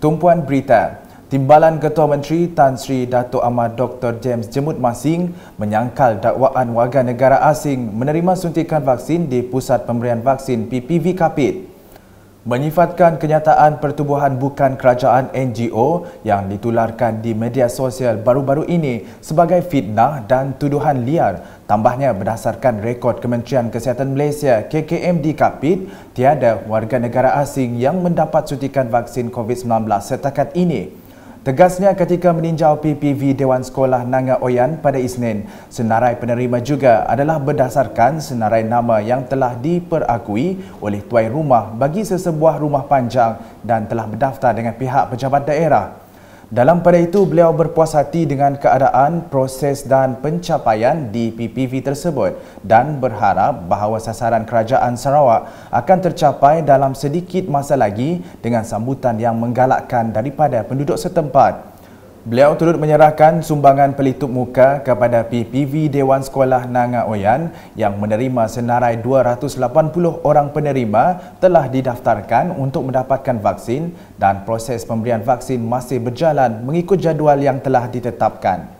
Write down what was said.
Tumpuan Berita, Timbalan Ketua Menteri Tan Sri Dato' Ahmad Dr. James Jemut Masing menyangkal dakwaan warga negara asing menerima suntikan vaksin di Pusat Pemberian Vaksin PPV Kapit menyifatkan kenyataan pertubuhan bukan kerajaan NGO yang ditularkan di media sosial baru-baru ini sebagai fitnah dan tuduhan liar. Tambahnya berdasarkan rekod Kementerian Kesihatan Malaysia (KKM) di Kapit, tiada warga negara asing yang mendapat suntikan vaksin COVID-19 setakat ini. Tegasnya ketika meninjau PPV Dewan Sekolah Nanga Oyan pada Isnin, senarai penerima juga adalah berdasarkan senarai nama yang telah diperakui oleh tuai rumah bagi sesebuah rumah panjang dan telah berdaftar dengan pihak pejabat daerah. Dalam pada itu, beliau berpuas hati dengan keadaan, proses dan pencapaian di PPV tersebut dan berharap bahawa sasaran kerajaan Sarawak akan tercapai dalam sedikit masa lagi dengan sambutan yang menggalakkan daripada penduduk setempat. Beliau turut menyerahkan sumbangan pelitup muka kepada PPV Dewan Sekolah Nanga Oyan yang menerima senarai 280 orang penerima telah didaftarkan untuk mendapatkan vaksin dan proses pemberian vaksin masih berjalan mengikut jadual yang telah ditetapkan.